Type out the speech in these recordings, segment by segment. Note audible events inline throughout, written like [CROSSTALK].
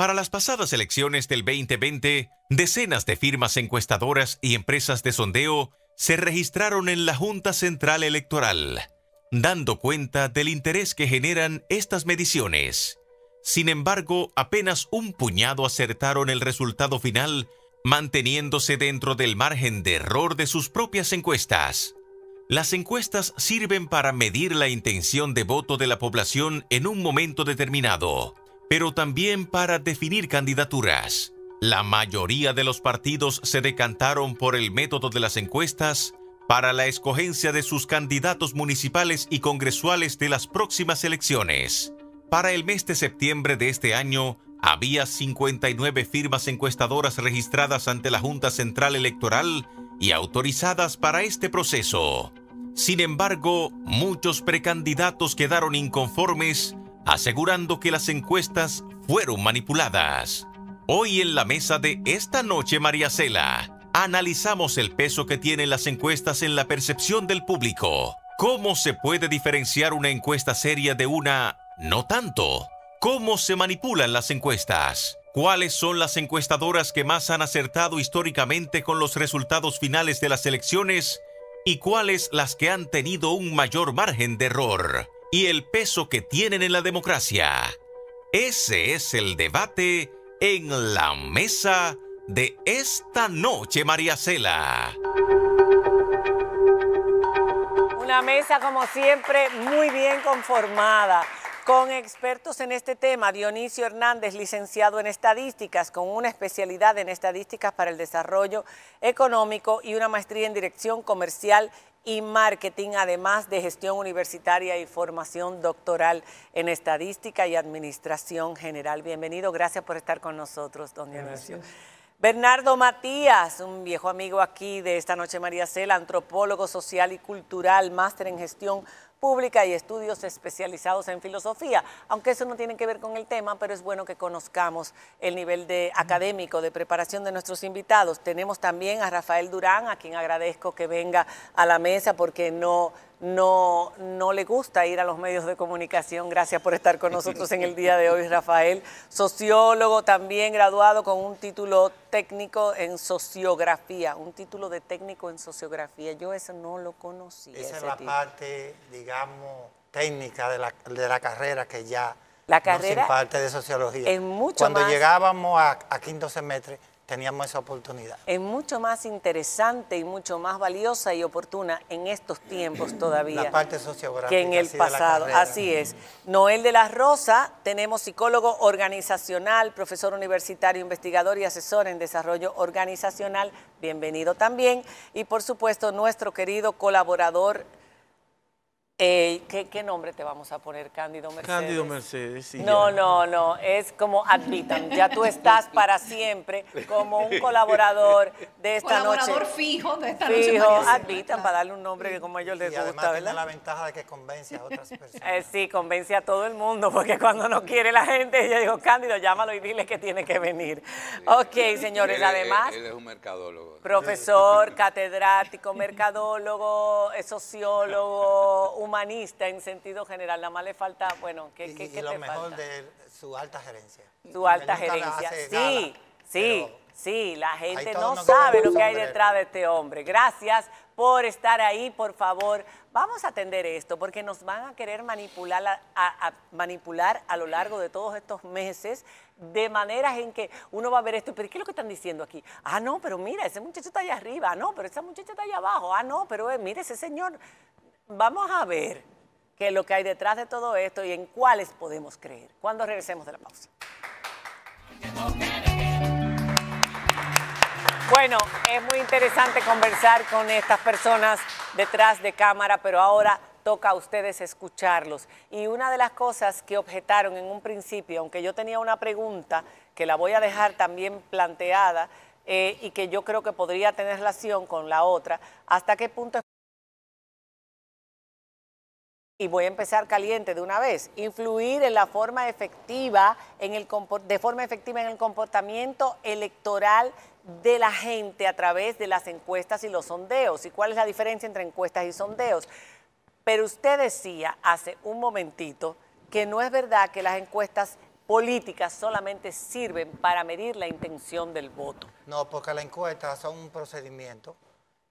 Para las pasadas elecciones del 2020, decenas de firmas encuestadoras y empresas de sondeo se registraron en la Junta Central Electoral, dando cuenta del interés que generan estas mediciones. Sin embargo, apenas un puñado acertaron el resultado final, manteniéndose dentro del margen de error de sus propias encuestas. Las encuestas sirven para medir la intención de voto de la población en un momento determinado pero también para definir candidaturas. La mayoría de los partidos se decantaron por el método de las encuestas para la escogencia de sus candidatos municipales y congresuales de las próximas elecciones. Para el mes de septiembre de este año, había 59 firmas encuestadoras registradas ante la Junta Central Electoral y autorizadas para este proceso. Sin embargo, muchos precandidatos quedaron inconformes asegurando que las encuestas fueron manipuladas. Hoy en la mesa de esta noche, María Cela, analizamos el peso que tienen las encuestas en la percepción del público. ¿Cómo se puede diferenciar una encuesta seria de una no tanto? ¿Cómo se manipulan las encuestas? ¿Cuáles son las encuestadoras que más han acertado históricamente con los resultados finales de las elecciones? ¿Y cuáles las que han tenido un mayor margen de error? y el peso que tienen en la democracia. Ese es el debate en la mesa de esta noche, María Cela. Una mesa, como siempre, muy bien conformada. Con expertos en este tema, Dionisio Hernández, licenciado en estadísticas, con una especialidad en estadísticas para el desarrollo económico y una maestría en dirección comercial y marketing, además de gestión universitaria y formación doctoral en estadística y administración general. Bienvenido, gracias por estar con nosotros, don Dionisio. Bernardo Matías, un viejo amigo aquí de esta noche María Cela, antropólogo social y cultural, máster en gestión pública y estudios especializados en filosofía. Aunque eso no tiene que ver con el tema, pero es bueno que conozcamos el nivel de académico de preparación de nuestros invitados. Tenemos también a Rafael Durán, a quien agradezco que venga a la mesa porque no no, no le gusta ir a los medios de comunicación. Gracias por estar con nosotros en el día de hoy, Rafael. Sociólogo también graduado con un título técnico en sociografía, un título de técnico en sociografía. Yo eso no lo conocía. Esa es la parte, digamos, técnica de la, carrera que ya la carrera de sociología. mucho Cuando llegábamos a quinto semestre, teníamos esa oportunidad. Es mucho más interesante y mucho más valiosa y oportuna en estos tiempos todavía. La parte sociográfica. Que en el pasado. Así es. Noel de la Rosa, tenemos psicólogo organizacional, profesor universitario, investigador y asesor en desarrollo organizacional. Bienvenido también. Y por supuesto, nuestro querido colaborador eh, ¿qué, nombre te vamos a poner? Cándido Mercedes. Cándido Mercedes, sí. No, no, no, es como admitan, ya tú estás para siempre como un colaborador de esta noche. Colaborador fijo de esta fijo, noche. Fijo, admitan para darle un nombre que como a ellos les y además tiene la ventaja de que convence a otras personas. Eh, sí, convence a todo el mundo, porque cuando no quiere la gente, ella dijo, Cándido, llámalo y dile que tiene que venir. Ok, señores, además... Él, él, es un mercadólogo. Profesor, catedrático, mercadólogo, sociólogo, un humanista en sentido general, nada más le falta, bueno, ¿qué, y, qué, y lo mejor de su alta gerencia. Su alta gerencia, sí, sí. Sí, la gente no sabe lo que hay detrás de este hombre. Gracias por estar ahí, por favor. Vamos a atender esto porque nos van a querer manipular a, manipular a lo largo de todos estos meses de maneras en que uno va a ver esto, pero ¿qué es lo que están diciendo aquí? Ah, no, pero mira, ese muchacho está allá arriba, ah, no, pero esa muchacha está allá abajo, ah, no, pero eh, mire, ese señor Vamos a ver qué es lo que hay detrás de todo esto y en cuáles podemos creer. Cuando regresemos de la pausa. Bueno, es muy interesante conversar con estas personas detrás de cámara, pero ahora toca a ustedes escucharlos. Y una de las cosas que objetaron en un principio, aunque yo tenía una pregunta que la voy a dejar también planteada eh, y que yo creo que podría tener relación con la otra, ¿hasta qué punto y voy a empezar caliente de una vez, influir en la forma efectiva, en el, de forma efectiva en el comportamiento electoral de la gente a través de las encuestas y los sondeos. ¿Y cuál es la diferencia entre encuestas y sondeos? Pero usted decía hace un momentito que no es verdad que las encuestas políticas solamente sirven para medir la intención del voto. No, porque las encuestas son un procedimiento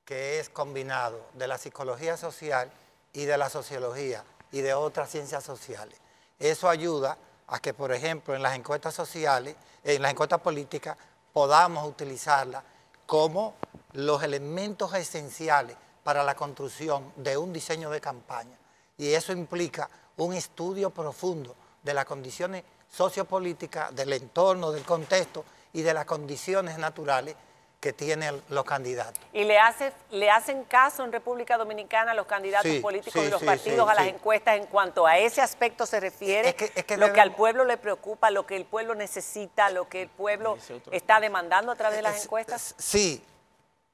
que es combinado de la psicología social, y de la sociología y de otras ciencias sociales. Eso ayuda a que, por ejemplo, en las encuestas sociales, en las encuestas políticas, podamos utilizarla como los elementos esenciales para la construcción de un diseño de campaña. Y eso implica un estudio profundo de las condiciones sociopolíticas, del entorno, del contexto y de las condiciones naturales que tienen los candidatos. ¿Y le, hace, le hacen caso en República Dominicana a los candidatos políticos y los partidos a las encuestas en cuanto a ese aspecto se refiere? lo que al pueblo le preocupa, lo que el pueblo necesita, lo que el pueblo está demandando a través de las encuestas. Sí,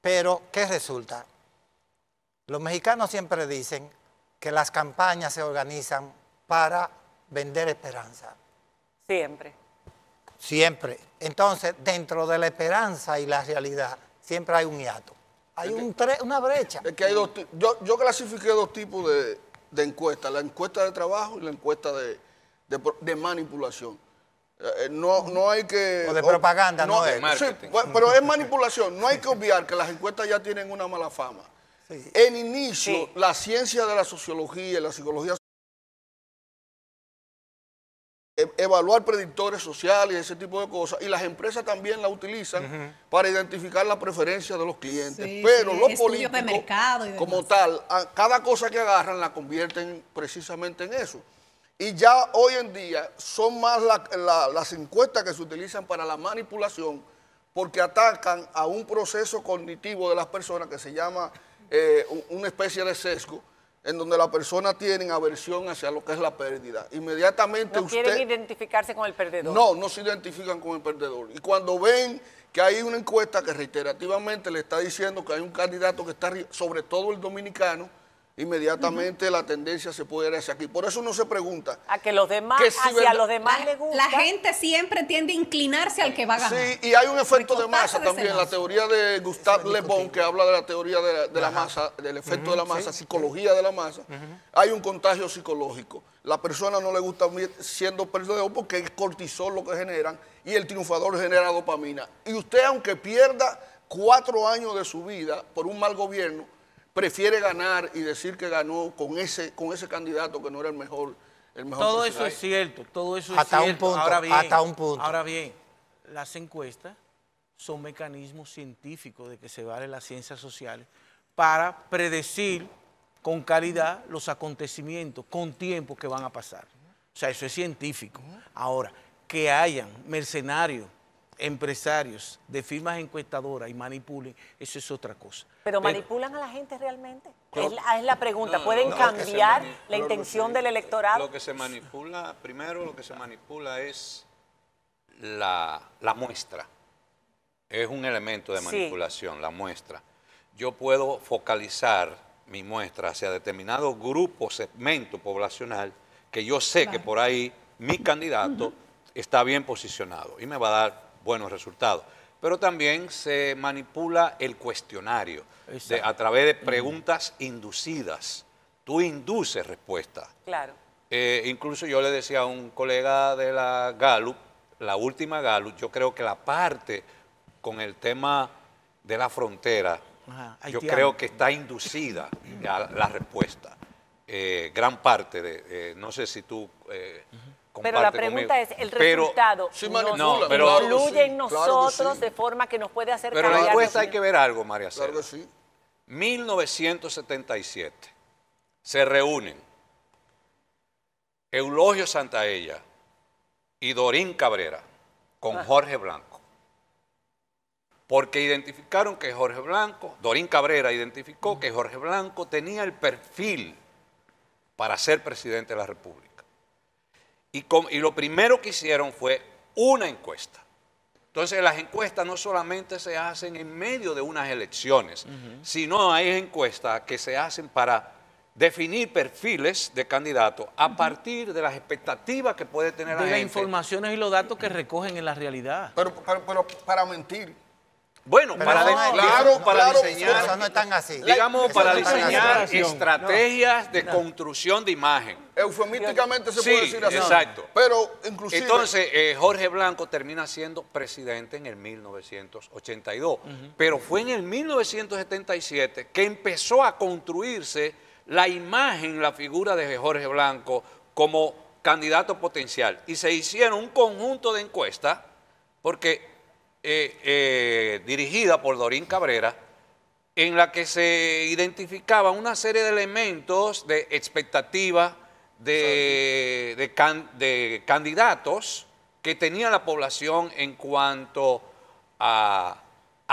pero ¿qué resulta? Los mexicanos siempre dicen que las campañas se organizan para vender esperanza. Siempre. Siempre. Entonces, dentro de la esperanza y la realidad, siempre hay un hiato. Hay un una brecha. Es que hay dos, yo, yo clasifiqué dos tipos de, encuestas, la encuesta de trabajo y la encuesta de, manipulación. Eh, eh, no, no hay que... de propaganda, no, es. pero es manipulación. No hay que obviar que las encuestas ya tienen una mala fama. En inicio, la ciencia de la sociología y la psicología evaluar predictores sociales, y ese tipo de cosas, y las empresas también la utilizan para identificar la preferencia de los clientes. Pero los políticos, como tal, cada cosa que agarran la convierten precisamente en eso. Y ya hoy en día son más las encuestas que se utilizan para la manipulación porque atacan a un proceso cognitivo de las personas que se llama eh, una especie de sesgo, en donde la persona tiene aversión hacia lo que es la pérdida. Inmediatamente no quieren identificarse con el perdedor. No, no se identifican con el perdedor. Y cuando ven que hay una encuesta que reiterativamente le está diciendo que hay un candidato que está, sobre todo el dominicano, inmediatamente la tendencia se puede ir hacia aquí. Por eso no se pregunta. A que los demás, hacia los demás le gusta. La gente siempre tiende a inclinarse al que va a ganar. Sí, y hay un efecto de masa también. La teoría de Gustave Le Bon, que habla de la teoría de la, masa, del efecto de la masa, psicología de la masa, hay un contagio psicológico. La persona no le gusta siendo perdedor porque es cortisol lo que generan y el triunfador genera dopamina. Y usted, aunque pierda cuatro años de su vida por un mal gobierno, prefiere ganar y decir que ganó con ese, con ese candidato que no era el mejor. El todo eso es cierto, todo eso es cierto. Un punto, hasta un punto. Ahora bien, las encuestas son mecanismos científicos de que se valen las ciencias sociales para predecir con calidad los acontecimientos, con tiempo que van a pasar. O sea, eso es científico. Ahora, que hayan mercenarios empresarios, de firmas encuestadoras y manipulen, eso es otra cosa. ¿Pero, manipulan a la gente realmente? es, la, pregunta. ¿Pueden cambiar la intención del electorado? Lo que se manipula, primero lo que se manipula es la, muestra. Es un elemento de manipulación, la muestra. Yo puedo focalizar mi muestra hacia determinado grupo, segmento poblacional, que yo sé que por ahí mi candidato está bien posicionado y me va a dar buenos resultados. Pero también se manipula el cuestionario a través de mm. preguntas inducidas. Tú induces respuesta. Claro. Eh, incluso yo le decía a un colega de la Gallup, la última Gallup, yo creo que la parte con el tema de la frontera, yo creo que está inducida la respuesta. Eh, gran parte de, eh, no sé si tú pero la pregunta es, ¿el resultado nos en nosotros de forma que nos puede hacer Pero la respuesta hay que ver algo, María Cera. Claro 1977 se reúnen Eulogio Santaella y Dorín Cabrera con ah. Jorge Blanco. Porque identificaron que Jorge Blanco, Dorín Cabrera identificó mm. que Jorge Blanco tenía el perfil para ser presidente de la República. Y, lo primero que hicieron fue una encuesta. Entonces las encuestas no solamente se hacen en medio de unas elecciones, sino hay encuestas que se hacen para definir perfiles de candidatos a partir de las expectativas que puede tener la gente. De las informaciones y los datos que recogen en la realidad. pero, pero para mentir, bueno, para, no, claro, para diseñar, no están así. digamos, para diseñar estrategias de construcción de imagen. Eufemísticamente se puede decir así. exacto. Pero, inclusive... Entonces, eh, Jorge Blanco termina siendo presidente en el 1982, pero fue en el 1977 que empezó a construirse la imagen, la figura de Jorge Blanco como candidato potencial. Y se hicieron un conjunto de encuestas, porque eh, eh, dirigida por Dorín Cabrera, en la que se identificaba una serie de elementos de expectativa de, de, candidatos que tenía la población en cuanto a,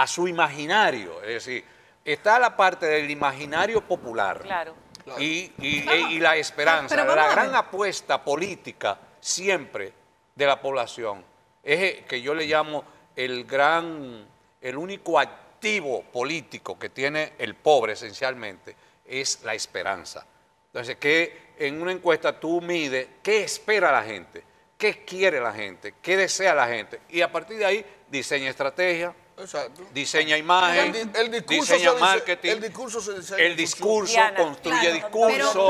su imaginario. Es decir, está la parte del imaginario popular e, y, la esperanza, la gran apuesta política siempre de la población. Es eh, que yo le llamo el gran, el único activo político que tiene el pobre esencialmente es la esperanza. Entonces, que en una encuesta tú mides qué espera la gente, qué quiere la gente, qué desea la gente, y a partir de ahí diseña estrategia, Diseña imagen, diseña marketing, el discurso, diseña el discurso construye discurso.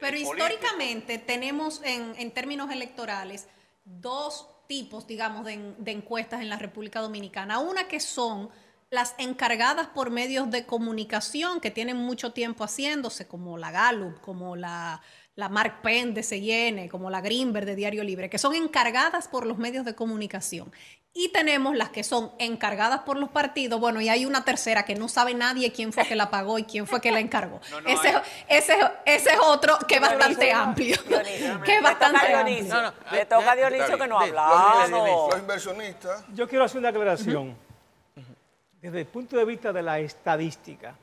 Pero, históricamente tenemos en, términos electorales dos tipos, digamos, de, encuestas en la República Dominicana. Una que son las encargadas por medios de comunicación que tienen mucho tiempo haciéndose, como la Gallup, como la la Mark Penn de CN, como la Greenberg de Diario Libre, que son encargadas por los medios de comunicación. Y tenemos las que son encargadas por los partidos. Bueno, y hay una tercera que no sabe nadie quién fue que la pagó y quién fue que la encargó. [LAUGHS] ese, ese, ese, es otro que es bastante amplio. [LAUGHS] que bastante Le toca a Dionisio que no hablamos. Los Yo quiero hacer una aclaración. Desde el punto de vista de la estadística,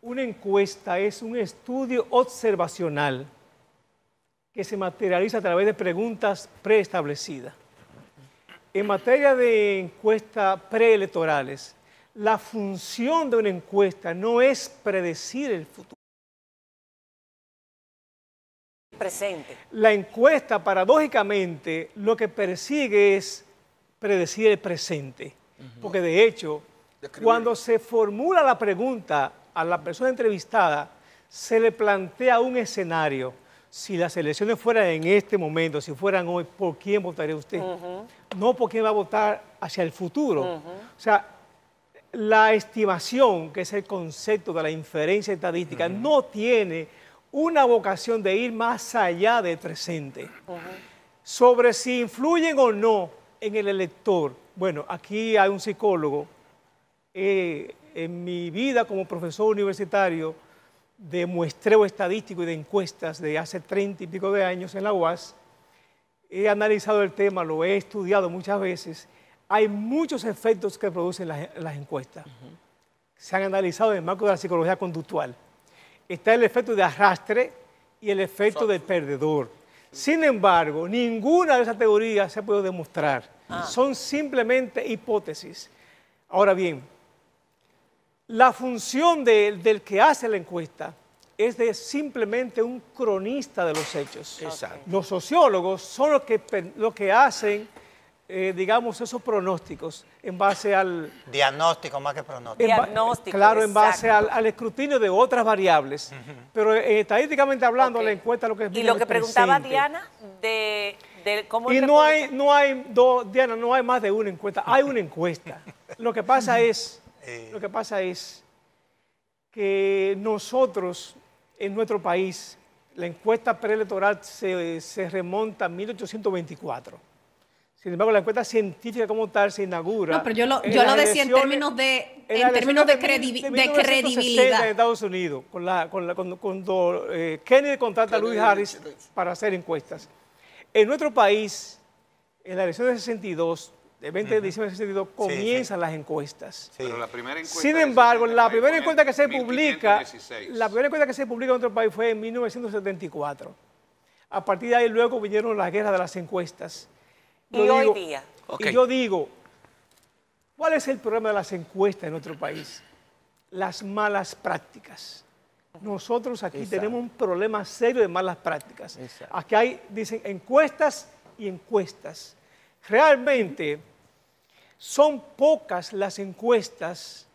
una encuesta es un estudio observacional que se materializa a través de preguntas preestablecidas. En materia de encuestas preelectorales, la función de una encuesta no es predecir el futuro. Presente. La encuesta, paradójicamente, lo que persigue es predecir el presente. Porque de hecho, cuando se formula la pregunta a la persona entrevistada, se le plantea un escenario si las elecciones fueran en este momento, si fueran hoy, ¿por quién votaría usted? No por quién va a votar hacia el futuro. O sea, la estimación, que es el concepto de la inferencia estadística, no tiene una vocación de ir más allá del presente. Sobre si influyen o no en el elector. Bueno, aquí hay un psicólogo. Eh, en mi vida como profesor universitario, de muestreo estadístico y de encuestas de hace 30 y pico de años en la UAS, he analizado el tema, lo he estudiado muchas veces, hay muchos efectos que producen las, encuestas. Se han analizado en el marco de la psicología conductual. Está el efecto de arrastre y el efecto de del perdedor. Sin embargo, ninguna de esas teorías se ha podido demostrar. Ah. Son simplemente hipótesis. Ahora bien, la función del que hace la encuesta es de simplemente un cronista de los hechos. Exacto. Los sociólogos son los que, que hacen, eh, digamos, esos pronósticos en base al... Diagnóstico más que pronóstico. Diagnóstico, Claro, en base al, escrutinio de otras variables. Pero eh, estadísticamente hablando, la encuesta lo que es... Y lo que preguntaba Diana de... ¿cómo y no hay, no hay dos, Diana, no hay más de una encuesta, hay una encuesta. [LAUGHS] lo que pasa es eh, lo que pasa es que nosotros, en nuestro país, la encuesta preelectoral se, remonta a 1824. Sin embargo, la encuesta científica como tal se inaugura. No, pero yo lo, decía en términos de, en, términos de, de, credibilidad. En Estados Unidos, con la, cuando, eh, Kennedy contrata a Louis Harris para hacer encuestas. En nuestro país, en la elección de 62, el 20 de diciembre de ese sentido comienzan las encuestas. Sin embargo, la primera encuesta que se publica, la primera encuesta que se publica en nuestro país fue en 1974. A partir de ahí luego vinieron las guerras de las encuestas. y hoy día. Y yo digo, ¿cuál es el problema de las encuestas en nuestro país? Las malas prácticas. Nosotros aquí tenemos un problema serio de malas prácticas. Aquí hay, dicen, encuestas y encuestas. Realmente son pocas las encuestas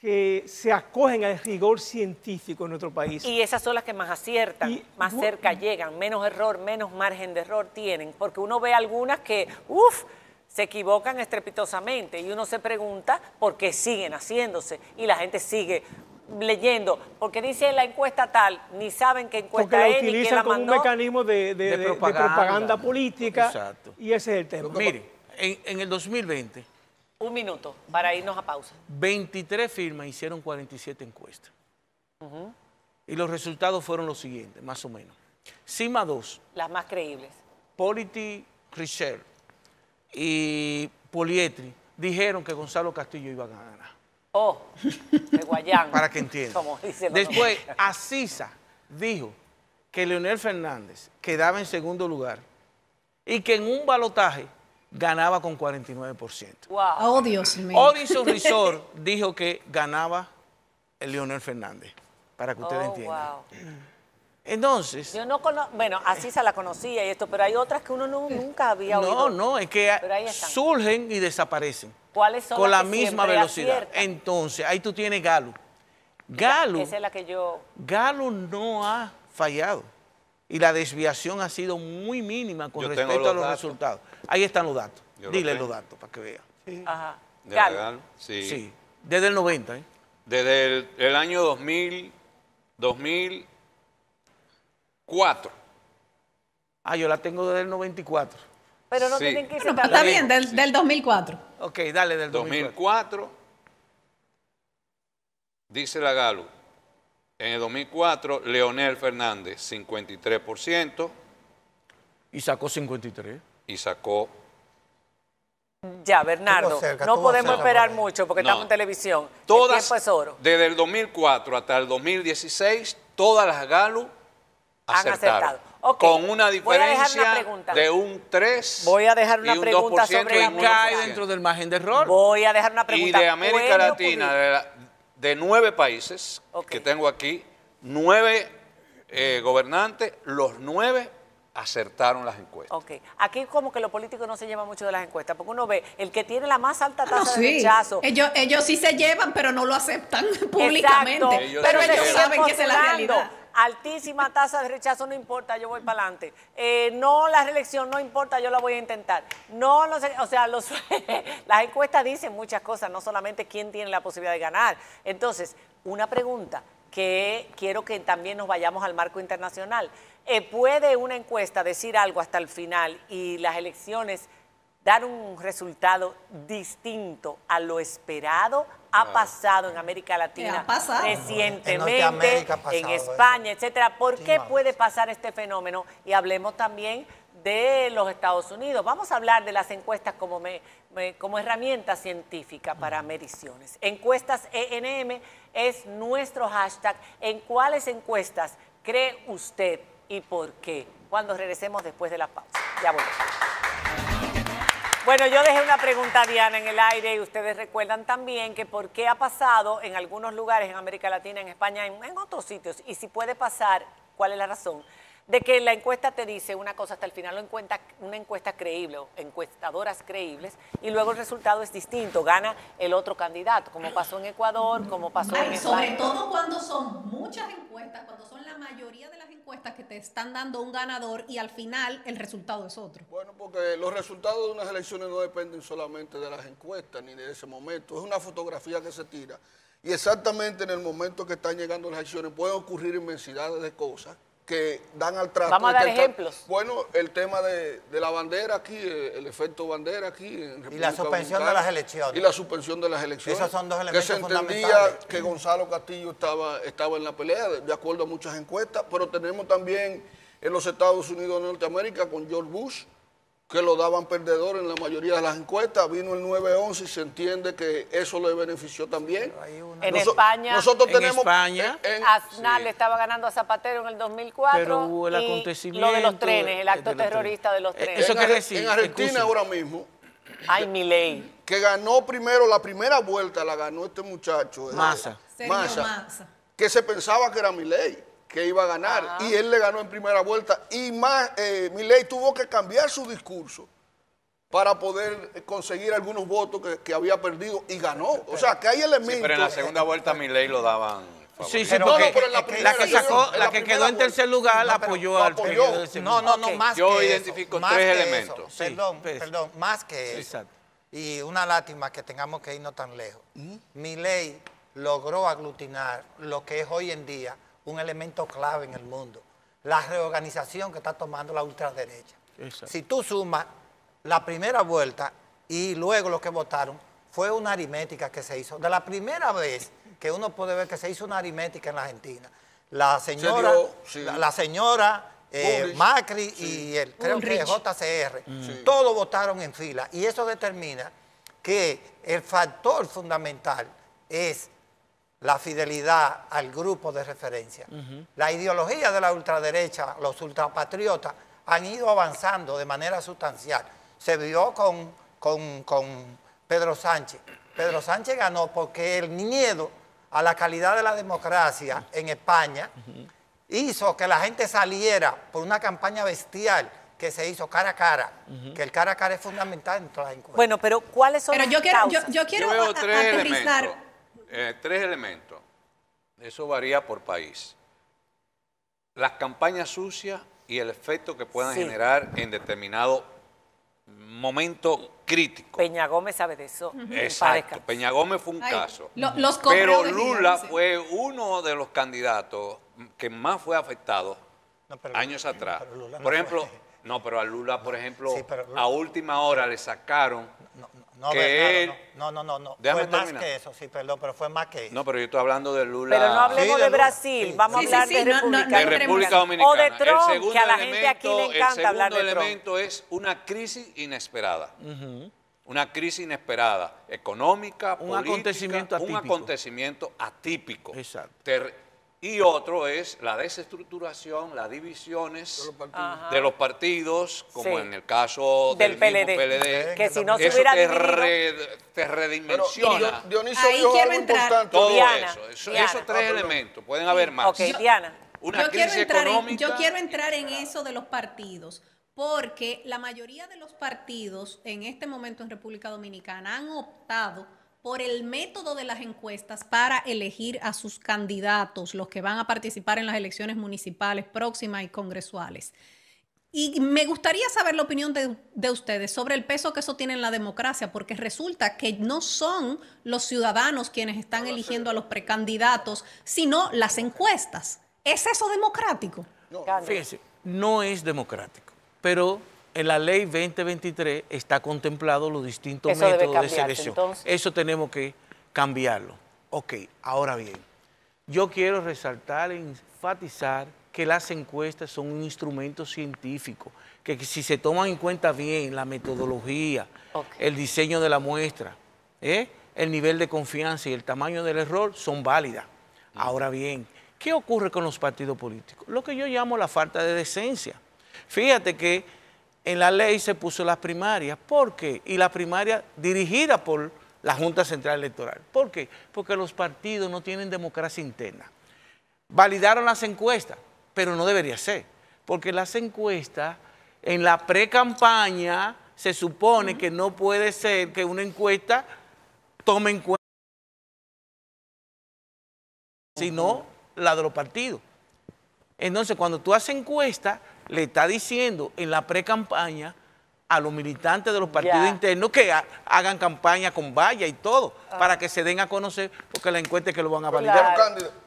que se acogen al rigor científico en nuestro país. Y esas son las que más aciertan, más cerca llegan, menos error, menos margen de error tienen, porque uno ve algunas que, uff, se equivocan estrepitosamente y uno se pregunta por qué siguen haciéndose y la gente sigue leyendo, porque dice la encuesta tal, ni saben qué encuesta porque la utilizan ni que la como un mecanismo de, propaganda. política Exacto. y ese es el tema. Mire, en, el 2020. Un minuto para irnos a pausa. 23 firmas hicieron 47 encuestas. Y los resultados fueron los siguientes, más o menos. CIMA 2. Las más creíbles. Polity Research y Polietri dijeron que Gonzalo Castillo iba a ganar. Oh, de Guayán. [LAUGHS] Para que entiendan. Después, Asisa dijo que Leonel Fernández quedaba en segundo lugar y que en un balotaje ganaba con 49%. Wow. Oh, Dios mío. [LAUGHS] Resort dijo que ganaba el Leonel Fernández, para que ustedes oh, entiendan. Wow. Entonces. Yo no conozco, bueno, así se la conocía y esto, pero hay otras que uno nunca había oído. No, no, es que surgen y desaparecen. ¿Cuáles son? Con la misma velocidad. Entonces, ahí tú tienes Galo. Galo. Esa es la que yo. Galo no ha fallado. Y la desviación ha sido muy mínima con respecto a los resultados. Ahí están los datos. Dile los datos para que vea. Ajá. De sí. sí. Desde el 90, ¿eh? Desde el, año 2000, 2004. Ah, yo la tengo desde el 94. Pero no tienen que Está bien, del, 2004. Ok, dale, del 2004. 2004. Dice la Galo. En el 2004, Leonel Fernández, 53%. Y sacó 53 y sacó... Ya, Bernardo, no podemos esperar mucho porque estamos en televisión. Todas, Desde el 2004 hasta el 2016, todas las GALU Han acertado. Con una diferencia de un 3 Voy a dejar una y un pregunta 2 sobre cae dentro del margen de error. Voy a dejar una pregunta. Y de América Latina, de, nueve países que tengo aquí, nueve eh, gobernantes, los nueve acertaron las encuestas. Ok, aquí como que los políticos no se llevan mucho de las encuestas, porque uno ve el que tiene la más alta ah, tasa de rechazo. Ellos, ellos sí se llevan, pero no lo aceptan [LAUGHS] públicamente. pero ellos saben que es la realidad altísima tasa de rechazo, no importa, yo voy para adelante. Eh, no, la reelección no importa, yo la voy a intentar. No, o sea, [LAUGHS] las encuestas dicen muchas cosas, no solamente quién tiene la posibilidad de ganar. Entonces, una pregunta, que quiero que también nos vayamos al marco internacional. Eh, ¿Puede una encuesta decir algo hasta el final y las elecciones dar un resultado distinto a lo esperado? Ha pasado en América Latina recientemente, en, España, etcétera. ¿Por qué puede pasar este fenómeno? Y hablemos también de los Estados Unidos. Vamos a hablar de las encuestas como, me, como herramienta científica para mediciones. Encuestas ENM es nuestro hashtag. ¿En cuáles encuestas cree usted y por qué? Cuando regresemos después de la pausa. Ya volvemos. Bueno, yo dejé una pregunta, Diana, en el aire y ustedes recuerdan también que por qué ha pasado en algunos lugares en América Latina, en España, en otros sitios, y si puede pasar, ¿cuál es la razón? de que la encuesta te dice una cosa hasta el final, lo encuentra una encuesta creíble o encuestadoras creíbles, y luego el resultado es distinto, gana el otro candidato, como pasó en Ecuador, como pasó en en Sobre todo cuando son muchas encuestas, cuando son la mayoría de las encuestas que te están dando un ganador y al final el resultado es otro. Bueno, porque los resultados de unas elecciones no dependen solamente de las encuestas ni de ese momento, es una fotografía que se tira. Y exactamente en el momento que están llegando las elecciones pueden ocurrir inmensidades de cosas que dan al trato... Vamos a dar ejemplos. bueno, el tema de, la bandera aquí, eh, el efecto bandera aquí. y la suspensión de las elecciones. Y la suspensión de las elecciones. Esos son dos elementos Que se entendía que Gonzalo Castillo estaba, estaba en la pelea, de, de acuerdo a muchas encuestas, pero tenemos también en los Estados Unidos de Norteamérica con George Bush, que lo daban perdedor en la mayoría de las encuestas. Vino el 9-11 y se entiende que eso le benefició también. En España, nosotros tenemos, en España, Aznar le estaba ganando a Zapatero en el 2004. Pero hubo el acontecimiento. Lo de los trenes, el acto terrorista de los eh, trenes. ¿Eso en, En Argentina ahora mismo. hay mi ley. Que ganó primero, la primera vuelta la ganó este muchacho. Eh, Massa. Massa. Que se pensaba que era mi ley que iba a ganar. Ah. Y él le ganó en primera vuelta. Y más, eh, tuvo que cambiar su discurso para poder conseguir algunos votos que, había perdido y ganó. O sea, que hay elementos. pero en la segunda vuelta Miley lo daban. Sí, sí, pero la, que quedó en tercer lugar la apoyó al No, no, más Yo identifico tres elementos. perdón, pues. perdón, más que eso. Exacto. Y una lástima que tengamos que irnos tan lejos. ¿Mm? logró aglutinar lo que es hoy en día un elemento clave en el mundo, la reorganización que está tomando la ultraderecha. Si tú sumas la primera vuelta y luego los que votaron, fue una aritmética que se hizo. De la primera vez que uno puede ver que se hizo una aritmética en la Argentina, la señora, La, señora eh, Macri y el creo JCR, mm. todos votaron en fila. Y eso determina que el factor fundamental es la fidelidad al grupo de referencia. La ideología de la ultraderecha, los ultrapatriotas, han ido avanzando de manera sustancial. Se vio con, con, Pedro Sánchez. Pedro Sánchez ganó porque el miedo a la calidad de la democracia en España hizo que la gente saliera por una campaña bestial que se hizo cara a cara, que el cara a cara es fundamental en todas las Bueno, pero ¿cuáles son pero las yo quiero, Yo, quiero yo aterrizar eh, tres elementos. Eso varía por país. Las campañas sucias y el efecto que puedan generar en determinado momento crítico. Peña Gómez sabe de eso. Exacto. Peña Gómez fue un caso. Pero Lula fue uno de los candidatos que más fue afectado años atrás. por ejemplo, no, pero a Lula, por ejemplo, a última hora le sacaron no, no, no, no, no. fue más que eso, sí, perdón, pero fue más que eso. No, pero yo estoy hablando de Lula. Pero no hablemos de, Brasil, vamos a hablar de, República. Dominicana. O de Trump, el que a la gente aquí le encanta hablar de Trump. El segundo elemento es una crisis inesperada. Una crisis inesperada, económica, un política, acontecimiento atípico. un acontecimiento atípico. Exacto. Y otro es la desestructuración, las divisiones de los partidos, como en el caso del, PLD. Que si no se hubiera te, redimensiona. Ahí quiero entrar. importante. Todo eso, esos tres ah, elementos, pueden haber más. Ok, Diana. Una yo, quiero económica. yo quiero entrar en eso de los partidos porque la mayoría de los partidos en este momento en República Dominicana han optado por el método de las encuestas para elegir a sus candidatos, los que van a participar en las elecciones municipales próximas y congresuales. Y me gustaría saber la opinión de, ustedes sobre el peso que eso tiene en la democracia, porque resulta que no son los ciudadanos quienes están eligiendo a los precandidatos, sino las encuestas. ¿Es eso democrático? No, no es democrático, pero en la ley 2023 está contemplado los distintos métodos de selección. Eso tenemos que cambiarlo. Ok, ahora bien, yo quiero resaltar e enfatizar que las encuestas son un instrumento científico, que si se toman en cuenta bien la metodología, el diseño de la muestra, ¿eh? el nivel de confianza y el tamaño del error, son válidas. Mm. Ahora bien, ¿qué ocurre con los partidos políticos? Lo que yo llamo la falta de decencia. Fíjate que en la ley se puso las primarias. ¿Por qué? Y la primaria dirigida por la Junta Central Electoral. ¿Por qué? Porque los partidos no tienen democracia interna. Validaron las encuestas, pero no debería ser, porque las encuestas en la pre-campaña se supone que no puede ser que una encuesta tome en cuenta, sino la de los partidos. Entonces, cuando tú haces encuesta, le está diciendo en la pre-campaña a los militantes de los partidos internos que hagan campaña con valla y todo, ah. para que se den a conocer, porque la encuesta es que lo van a validar.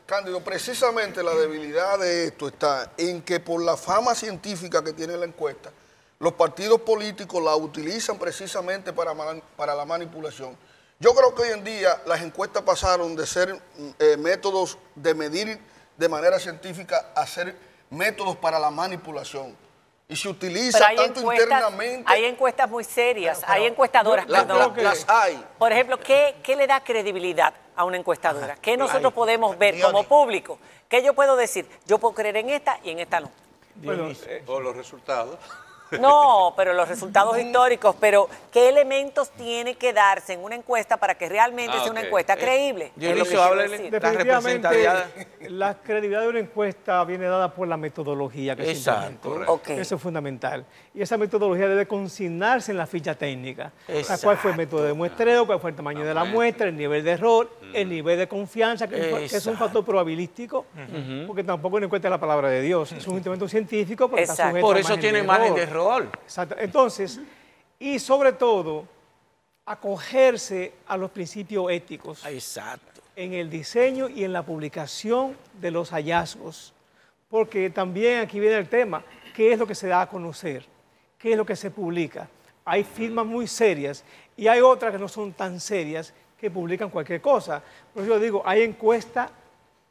Cándido, precisamente la debilidad de esto está en que por la fama científica que tiene la encuesta, los partidos políticos la utilizan precisamente para, para la manipulación. Yo creo que hoy en día las encuestas pasaron de ser eh, métodos de medir de manera científica hacer métodos para la manipulación. Y se utiliza tanto internamente. Hay encuestas muy serias, hay encuestadoras, perdón. las hay. Por ejemplo, ¿qué, le da credibilidad a una encuestadora? ¿Qué nosotros podemos ver como público? ¿Qué yo puedo decir? Yo puedo creer en esta y en esta no. Bueno, eh, los resultados. [LAUGHS] No, pero los resultados históricos, pero ¿qué elementos tiene que darse en una encuesta para que realmente ah, sea una encuesta eh, creíble? Yo no la La credibilidad de una encuesta viene dada por la metodología que Exacto. se Eso es fundamental. Y esa metodología debe consignarse en la ficha técnica. Exacto. ¿Cuál fue el método de muestreo? ¿Cuál fue el tamaño de la muestra? ¿El nivel de error? ¿El mm. nivel de confianza? Que es un factor probabilístico, porque tampoco encuesta encuentra la palabra de Dios. Es un instrumento científico, pero está Por eso tiene margen de error. Exacto. Entonces, y sobre todo, acogerse a los principios éticos. Exacto. En el diseño y en la publicación de los hallazgos. Porque también aquí viene el tema, ¿qué es lo que se da a conocer? ¿Qué es lo que se publica? Hay firmas muy serias y hay otras que no son tan serias que publican cualquier cosa. Pero yo digo, hay encuesta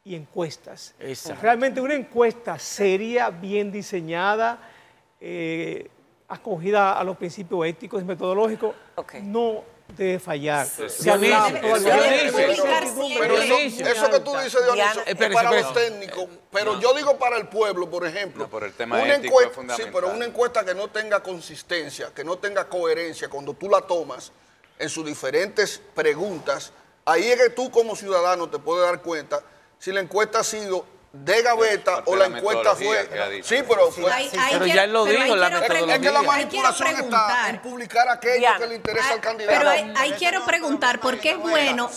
y encuestas. Realmente una encuesta seria, bien diseñada, eh, acogida a los principios éticos y metodológicos, no debe fallar. Pero eso, que tú dices, Dionisio, es para los técnicos, pero yo digo para el pueblo, por ejemplo. encuesta, Sí, pero una encuesta que no tenga consistencia, que no tenga coherencia, cuando tú la tomas en sus diferentes preguntas, ahí es que tú como ciudadano te puedes dar cuenta si la encuesta ha sido de gaveta o la, encuesta fue. Sí, pero fue. pero ya lo dijo, Es que la manipulación está publicar aquello que le interesa ah, al candidato. Pero ahí, quiero preguntar, porque es bueno,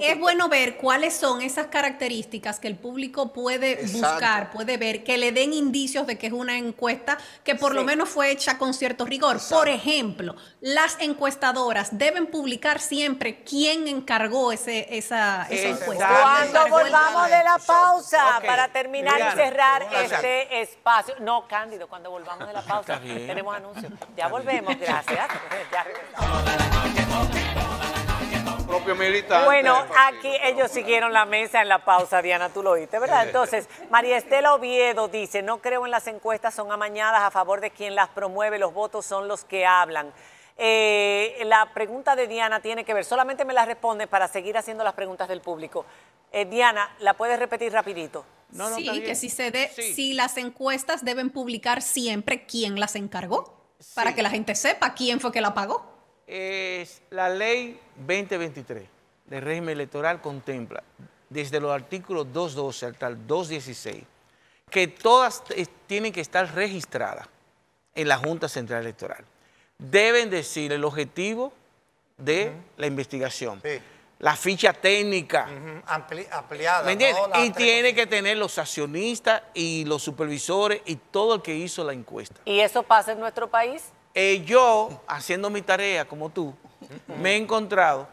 es bueno ver cuáles son esas características que el público puede buscar, puede ver, que le den indicios de que es una encuesta que por lo menos fue hecha con cierto rigor. Por ejemplo, las encuestadoras deben publicar siempre quién encargó ese, esa, esa encuesta. Cuando volvamos de la pausa para terminar y cerrar este espacio. No, Cándido, cuando volvamos de la [LAUGHS] pausa tenemos anuncios. Ya volvemos, gracias. [LAUGHS] bueno, aquí ellos siguieron la mesa en la pausa, Diana, tú lo oíste, ¿verdad? Entonces, María Estela Oviedo dice, no creo en las encuestas, son amañadas a favor de quien las promueve, los votos son los que hablan. Eh, la pregunta de Diana tiene que ver, solamente me la responde para seguir haciendo las preguntas del público. Eh, Diana, ¿la puedes repetir rapidito? sí, que si, se dé, si las encuestas deben publicar siempre quién las encargó, para que la gente sepa quién fue que la pagó. Es la ley 2023 del régimen electoral contempla desde los artículos 212 hasta el 216 que todas eh, tienen que estar registradas en la Junta Central Electoral deben decir el objetivo de la investigación. La ficha técnica. ampliada. ¿Me entiendes? Y tiene que tener los accionistas y los supervisores y todo el que hizo la encuesta. ¿Y eso pasa en nuestro país? Eh, yo, haciendo mi tarea como tú, me he encontrado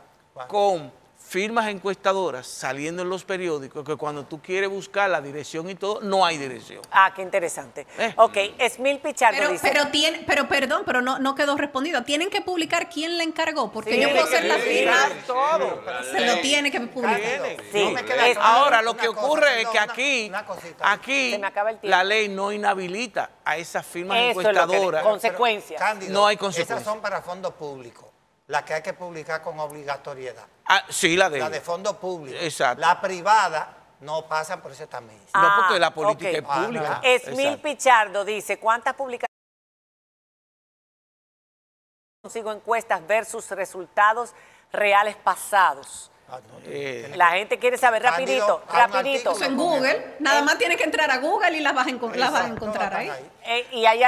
con firmas encuestadoras saliendo en los periódicos que cuando tú quieres buscar la dirección y todo, no hay dirección. Ah, qué interesante. Eh. Ok, es mil pichardo. Pero, pero, pero perdón, pero no, no quedó respondido. Tienen que publicar quién la encargó, porque yo puedo hacer la firma. Se lo tiene que publicar. ahora, lo que ocurre es que aquí, aquí la ley no inhabilita a esas firmas encuestadoras. consecuencias. no hay consecuencias. Esas son para fondos públicos la que hay que publicar con obligatoriedad. Ah, sí, la de... La de fondo público. Exacto. La privada no pasa por ese tamiz. no, porque la ah, política es pública. Esmil Pichardo dice, ¿cuántas publicaciones consigo encuestas versus resultados reales pasados? Ah, eh. la gente quiere saber rapidito, rapidito. En Google, nada más tiene que entrar a Google y las vas, a, encontrar ahí. Eh, y hay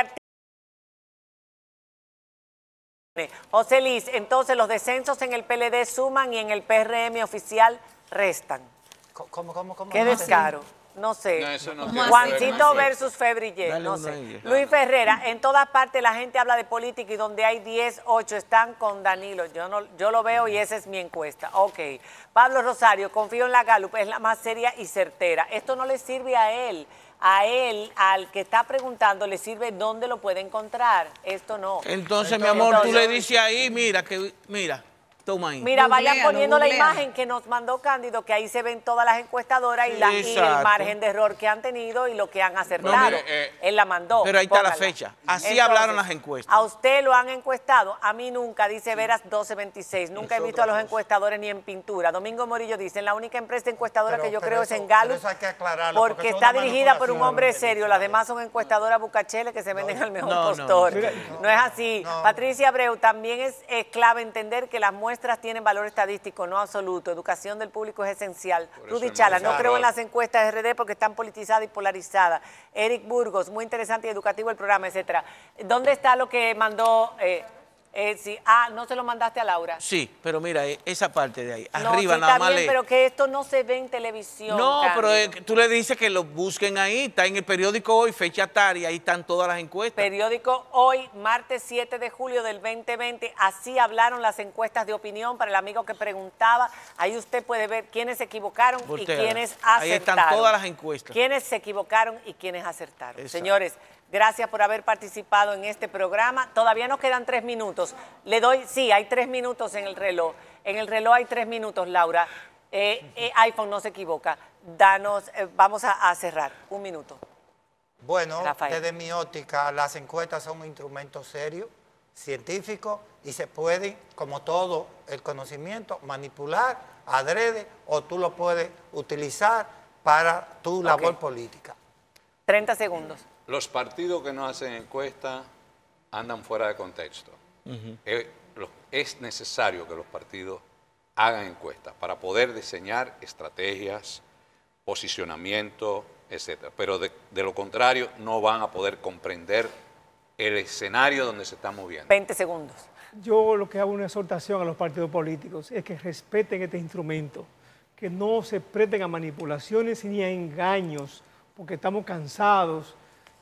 José Liz, entonces los descensos en el PLD suman y en el PRM oficial restan. ¿Cómo, cómo, cómo? Qué descaro. No sé. Juancito versus Febrillet, no sé. Luis Ferrera, en todas partes la gente habla de política y donde hay 10, 8 están con Danilo. Yo, no, yo lo veo y esa es mi encuesta. Ok. Pablo Rosario, confío en la Gallup, es la más seria y certera. Esto no le sirve a él a él, al que está preguntando, le sirve dónde lo puede encontrar. Esto no. Entonces, mi amor, tú le dices ahí, mira, que mira. Mira, vayan poniendo la imagen que nos mandó Cándido, que ahí se ven todas las encuestadoras y, el margen de error que han tenido y lo que han acertado. Eh, Él la mandó. Pero ahí está la fecha. Así hablaron las encuestas. A usted lo han encuestado, a mí nunca, dice Veras 1226. Nunca he visto a los encuestadores ni en pintura. Domingo Morillo dice, la única empresa encuestadora que yo creo es en Galo, porque, porque está dirigida por un hombre serio. Las demás son encuestadoras bucacheles que se venden al mejor postor. No, es así. Patricia Abreu también es, es clave entender que las muestras muestras tienen valor estadístico, no absoluto. Educación del público es esencial. Rudy Chala, no creo en las encuestas de RD porque están politizadas y polarizadas. Eric Burgos, muy interesante y educativo el programa, etcétera. ¿Dónde está lo que mandó... Eh, eh, ah, no se lo mandaste a Laura. Sí, pero mira, eh, esa parte de ahí, arriba nada más. Le... pero que esto no se ve en televisión. No, pero eh, tú le dices que lo busquen ahí, está en el periódico hoy, fecha tarde, ahí están todas las encuestas. Periódico hoy, martes 7 de julio del 2020, así hablaron las encuestas de opinión para el amigo que preguntaba. Ahí usted puede ver quiénes se equivocaron y quiénes acertaron. Ahí están todas las encuestas. Quiénes se equivocaron y quiénes acertaron. Señores. Gracias por haber participado en este programa. Todavía nos quedan tres minutos. Le doy, sí, hay tres minutos en el reloj. En el reloj hay tres minutos, Laura. Eh, eh, iPhone no se equivoca. Danos, eh, vamos a, cerrar. Un minuto. Bueno, desde mi óptica, las encuestas son un instrumento serio, científico, y se puede, como todo el conocimiento, manipular, adrede, o tú lo puedes utilizar para tu labor política. 30 segundos los partidos que no hacen encuestas andan fuera de contexto. Eh, es necesario que los partidos hagan encuestas para poder diseñar estrategias, posicionamiento, etc. Pero de, lo contrario no van a poder comprender el escenario donde se está moviendo. 20 segundos. Yo lo que hago una exhortación a los partidos políticos es que respeten este instrumento, que no se presten a manipulaciones ni a engaños, porque estamos cansados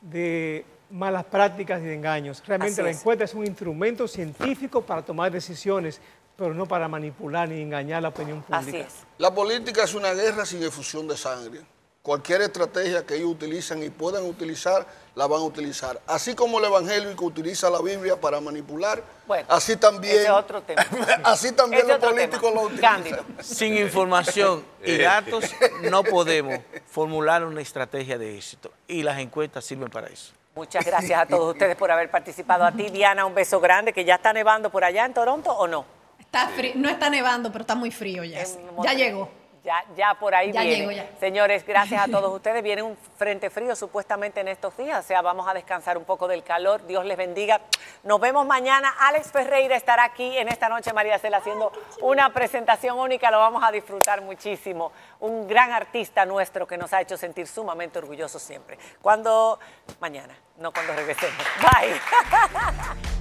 de malas prácticas y de engaños. Realmente la encuesta es. un instrumento científico para tomar decisiones, pero no para manipular ni engañar la opinión pública. La política es una guerra sin efusión de sangre. Cualquier estrategia que ellos utilizan y puedan utilizar, la van a utilizar. Así como el evangélico utiliza la Biblia para manipular, así también, otro tema. [LAUGHS] así también los políticos lo utilizan. Cándido. Sin información y eh. datos no podemos formular una estrategia de éxito y las encuestas sirven para eso. Muchas gracias a todos ustedes por haber participado. A ti, Diana, un beso grande, que ya está nevando por allá en Toronto o no? Está no está nevando, pero está muy frío ya. Ya llegó. Ya, ya por ahí viene. Señores, gracias a [LAUGHS] todos ustedes. Viene un frente frío supuestamente en estos días, o sea, vamos a descansar un poco del calor. Dios les bendiga. Nos vemos mañana. Alex Ferreira estará aquí en esta noche, María Cela, haciendo una presentación única. Lo vamos a disfrutar muchísimo. Un gran artista nuestro que nos ha hecho sentir sumamente orgullosos siempre. Cuando, mañana, no cuando regresemos. Bye. [LAUGHS]